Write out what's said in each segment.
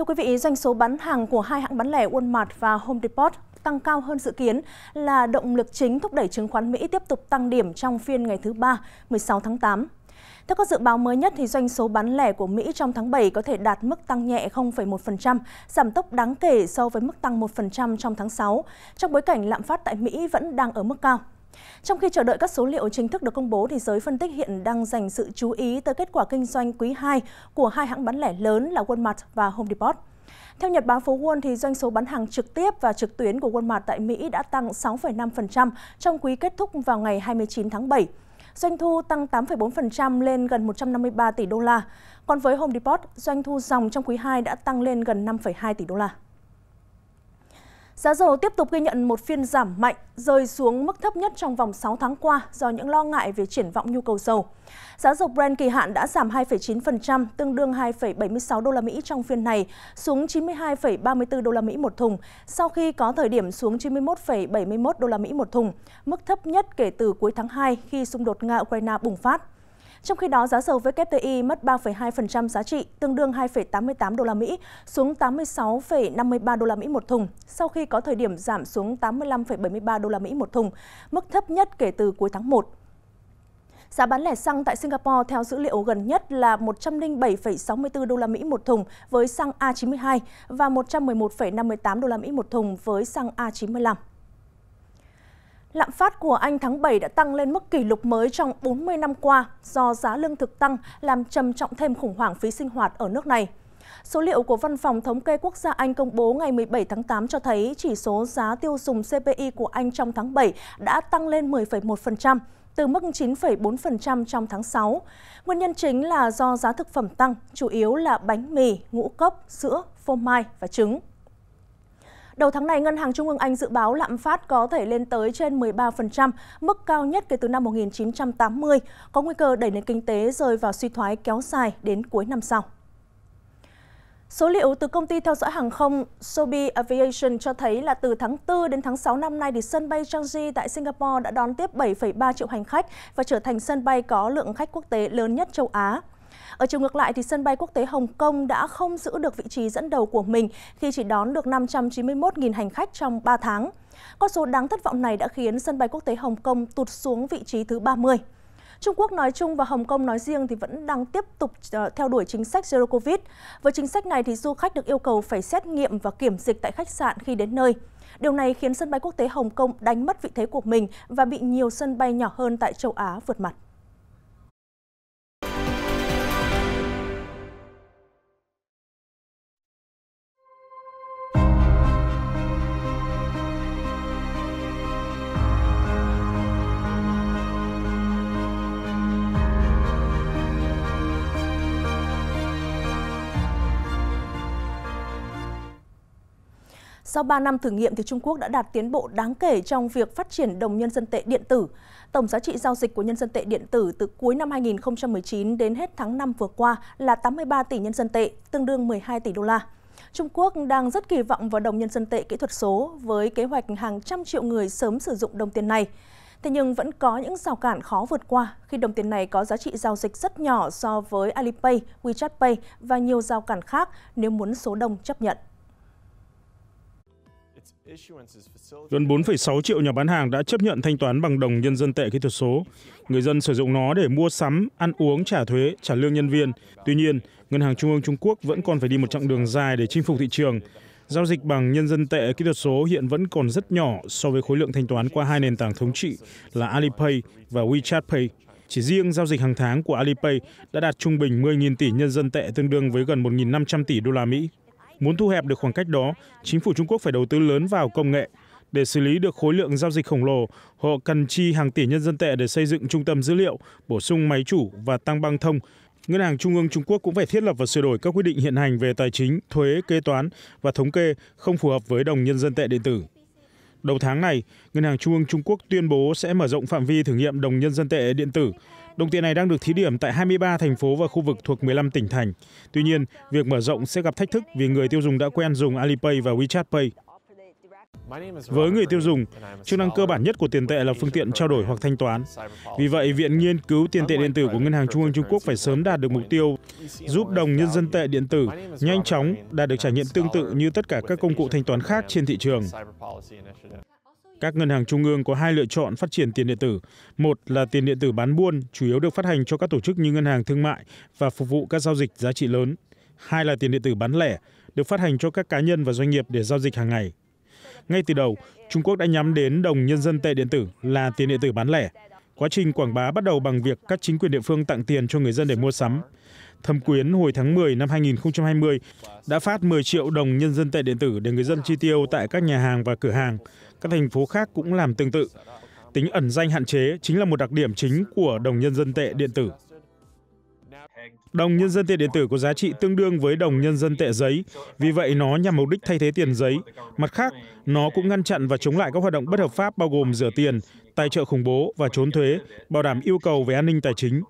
Thưa quý vị, doanh số bán hàng của hai hãng bán lẻ Walmart và Home Depot tăng cao hơn dự kiến là động lực chính thúc đẩy chứng khoán Mỹ tiếp tục tăng điểm trong phiên ngày thứ Ba, 16 tháng 8. Theo các dự báo mới nhất, thì doanh số bán lẻ của Mỹ trong tháng 7 có thể đạt mức tăng nhẹ 0,1%, giảm tốc đáng kể so với mức tăng 1% trong tháng 6, trong bối cảnh lạm phát tại Mỹ vẫn đang ở mức cao. Trong khi chờ đợi các số liệu chính thức được công bố, thì giới phân tích hiện đang dành sự chú ý tới kết quả kinh doanh quý 2 của hai hãng bán lẻ lớn là Walmart và Home Depot. Theo Nhật báo Phố Wall, thì doanh số bán hàng trực tiếp và trực tuyến của Walmart tại Mỹ đã tăng 6,5% trong quý kết thúc vào ngày 29 tháng 7. Doanh thu tăng 8,4% lên gần 153 tỷ đô la. Còn với Home Depot, doanh thu dòng trong quý 2 đã tăng lên gần 5,2 tỷ đô la. Giá dầu tiếp tục ghi nhận một phiên giảm mạnh, rơi xuống mức thấp nhất trong vòng 6 tháng qua do những lo ngại về triển vọng nhu cầu dầu. Giá dầu Brent kỳ hạn đã giảm 2,9%, tương đương 2,76 đô la Mỹ trong phiên này, xuống 92,34 đô la Mỹ một thùng, sau khi có thời điểm xuống 91,71 đô la Mỹ một thùng, mức thấp nhất kể từ cuối tháng 2 khi xung đột Nga-Ukraine bùng phát. Trong khi đó, giá dầu WTI mất 3,2% giá trị, tương đương 2,88 đô la Mỹ, xuống 86,53 đô la Mỹ một thùng, sau khi có thời điểm giảm xuống 85,73 đô la Mỹ một thùng, mức thấp nhất kể từ cuối tháng 1. Giá bán lẻ xăng tại Singapore theo dữ liệu gần nhất là 107,64 đô la Mỹ một thùng với xăng A92 và 111,58 đô la Mỹ một thùng với xăng A95. Lạm phát của Anh tháng 7 đã tăng lên mức kỷ lục mới trong 40 năm qua do giá lương thực tăng làm trầm trọng thêm khủng hoảng phí sinh hoạt ở nước này. Số liệu của Văn phòng Thống kê Quốc gia Anh công bố ngày 17 tháng 8 cho thấy chỉ số giá tiêu dùng CPI của Anh trong tháng 7 đã tăng lên 10,1%, từ mức 9,4% trong tháng 6. Nguyên nhân chính là do giá thực phẩm tăng, chủ yếu là bánh mì, ngũ cốc, sữa, phô mai và trứng. Đầu tháng này, Ngân hàng Trung ương Anh dự báo lạm phát có thể lên tới trên 13%, mức cao nhất kể từ năm 1980, có nguy cơ đẩy nền kinh tế rơi vào suy thoái kéo dài đến cuối năm sau. Số liệu từ công ty theo dõi hàng không Sobi Aviation cho thấy là từ tháng 4 đến tháng 6 năm nay thì sân bay Changi tại Singapore đã đón tiếp 7,3 triệu hành khách và trở thành sân bay có lượng khách quốc tế lớn nhất châu Á. Ở chiều ngược lại, thì sân bay quốc tế Hồng Kông đã không giữ được vị trí dẫn đầu của mình khi chỉ đón được 591.000 hành khách trong 3 tháng. Con số đáng thất vọng này đã khiến sân bay quốc tế Hồng Kông tụt xuống vị trí thứ 30. Trung Quốc nói chung và Hồng Kông nói riêng thì vẫn đang tiếp tục ờ, theo đuổi chính sách Zero Covid. Với chính sách này thì du khách được yêu cầu phải xét nghiệm và kiểm dịch tại khách sạn khi đến nơi. Điều này khiến sân bay quốc tế Hồng Kông đánh mất vị thế của mình và bị nhiều sân bay nhỏ hơn tại châu Á vượt mặt. Sau 3 năm thử nghiệm, thì Trung Quốc đã đạt tiến bộ đáng kể trong việc phát triển đồng nhân dân tệ điện tử. Tổng giá trị giao dịch của nhân dân tệ điện tử từ cuối năm 2019 đến hết tháng 5 vừa qua là 83 tỷ nhân dân tệ, tương đương 12 tỷ đô la. Trung Quốc đang rất kỳ vọng vào đồng nhân dân tệ kỹ thuật số với kế hoạch hàng trăm triệu người sớm sử dụng đồng tiền này. Thế nhưng vẫn có những rào cản khó vượt qua khi đồng tiền này có giá trị giao dịch rất nhỏ so với Alipay, WeChat Pay và nhiều rào cản khác nếu muốn số đông chấp nhận. Gần 4,6 triệu nhà bán hàng đã chấp nhận thanh toán bằng đồng nhân dân tệ kỹ thuật số. Người dân sử dụng nó để mua sắm, ăn uống, trả thuế, trả lương nhân viên. Tuy nhiên, Ngân hàng Trung ương Trung Quốc vẫn còn phải đi một chặng đường dài để chinh phục thị trường. Giao dịch bằng nhân dân tệ kỹ thuật số hiện vẫn còn rất nhỏ so với khối lượng thanh toán qua hai nền tảng thống trị là Alipay và WeChat Pay. Chỉ riêng giao dịch hàng tháng của Alipay đã đạt trung bình 10.000 tỷ nhân dân tệ tương đương với gần 1.500 tỷ đô la Mỹ muốn thu hẹp được khoảng cách đó chính phủ trung quốc phải đầu tư lớn vào công nghệ để xử lý được khối lượng giao dịch khổng lồ họ cần chi hàng tỷ nhân dân tệ để xây dựng trung tâm dữ liệu bổ sung máy chủ và tăng băng thông Ngân hàng Trung ương Trung Quốc cũng phải thiết lập và sửa đổi các quy định hiện hành về tài chính, thuế, kế toán và thống kê không phù hợp với đồng nhân dân tệ điện tử đầu tháng này ngân hàng trung ương trung quốc tuyên bố sẽ mở rộng phạm vi thử nghiệm đồng nhân dân tệ điện tử đồng tiền này đang được thí điểm tại 23 thành phố và khu vực thuộc 15 tỉnh thành tuy nhiên việc mở rộng sẽ gặp thách thức vì người tiêu dùng đã quen dùng alipay và wechat pay với người tiêu dùng, chức năng cơ bản nhất của tiền tệ là phương tiện trao đổi hoặc thanh toán. Vì vậy, Viện Nghiên cứu Tiền tệ điện tử của Ngân hàng Trung ương Trung Quốc phải sớm đạt được mục tiêu giúp đồng nhân dân tệ điện tử nhanh chóng đạt được trải nghiệm tương tự như tất cả các công cụ thanh toán khác trên thị trường. Các ngân hàng trung ương có hai lựa chọn phát triển tiền điện tử. Một là tiền điện tử bán buôn, chủ yếu được phát hành cho các tổ chức như ngân hàng thương mại và phục vụ các giao dịch giá trị lớn. Hai là tiền điện tử bán lẻ, được phát hành cho các cá nhân và doanh nghiệp để giao dịch hàng ngày ngay từ đầu trung quốc đã nhắm đến đồng nhân dân tệ điện tử là tiền điện tử bán lẻ quá trình quảng bá bắt đầu bằng việc các chính quyền địa phương tặng tiền cho người dân để mua sắm thâm quyến hồi tháng 10 năm 2020 đã phát 10 triệu đồng nhân dân tệ điện tử để người dân chi tiêu tại các nhà hàng và cửa hàng các thành phố khác cũng làm tương tự tính ẩn danh hạn chế chính là một đặc điểm chính của đồng nhân dân tệ điện tử Đồng nhân dân tệ điện tử có giá trị tương đương với đồng nhân dân tệ giấy, vì vậy nó nhằm mục đích thay thế tiền giấy. Mặt khác, nó cũng ngăn chặn và chống lại các hoạt động bất hợp pháp bao gồm rửa tiền, tài trợ khủng bố và trốn thuế, bảo đảm yêu cầu về an ninh tài chính.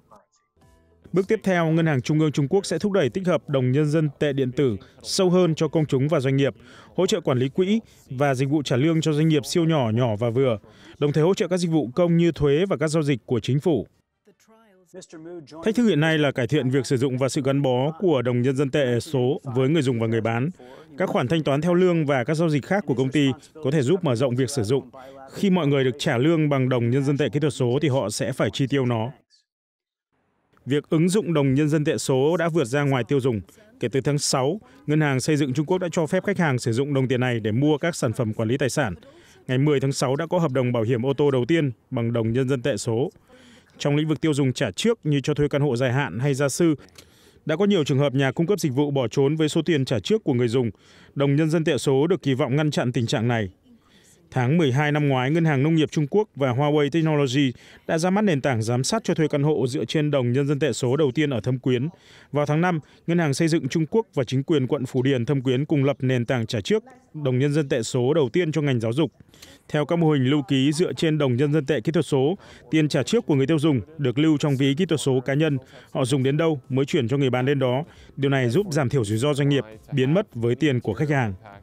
Bước tiếp theo, Ngân hàng Trung ương Trung Quốc sẽ thúc đẩy tích hợp đồng nhân dân tệ điện tử sâu hơn cho công chúng và doanh nghiệp, hỗ trợ quản lý quỹ và dịch vụ trả lương cho doanh nghiệp siêu nhỏ, nhỏ và vừa, đồng thời hỗ trợ các dịch vụ công như thuế và các giao dịch của chính phủ. Thách thức hiện nay là cải thiện việc sử dụng và sự gắn bó của đồng nhân dân tệ số với người dùng và người bán. Các khoản thanh toán theo lương và các giao dịch khác của công ty có thể giúp mở rộng việc sử dụng. Khi mọi người được trả lương bằng đồng nhân dân tệ kỹ thuật số thì họ sẽ phải chi tiêu nó. Việc ứng dụng đồng nhân dân tệ số đã vượt ra ngoài tiêu dùng. Kể từ tháng 6, Ngân hàng Xây dựng Trung Quốc đã cho phép khách hàng sử dụng đồng tiền này để mua các sản phẩm quản lý tài sản. Ngày 10 tháng 6 đã có hợp đồng bảo hiểm ô tô đầu tiên bằng đồng nhân dân tệ số trong lĩnh vực tiêu dùng trả trước như cho thuê căn hộ dài hạn hay gia sư đã có nhiều trường hợp nhà cung cấp dịch vụ bỏ trốn với số tiền trả trước của người dùng đồng nhân dân tệ số được kỳ vọng ngăn chặn tình trạng này Tháng 12 năm ngoái, Ngân hàng Nông nghiệp Trung Quốc và Huawei Technology đã ra mắt nền tảng giám sát cho thuê căn hộ dựa trên đồng nhân dân tệ số đầu tiên ở Thâm Quyến. Vào tháng 5, Ngân hàng Xây dựng Trung Quốc và chính quyền quận Phủ Điền Thâm Quyến cùng lập nền tảng trả trước đồng nhân dân tệ số đầu tiên cho ngành giáo dục. Theo các mô hình lưu ký dựa trên đồng nhân dân tệ kỹ thuật số, tiền trả trước của người tiêu dùng được lưu trong ví kỹ thuật số cá nhân, họ dùng đến đâu mới chuyển cho người bán đến đó. Điều này giúp giảm thiểu rủi ro doanh nghiệp, biến mất với tiền của khách hàng.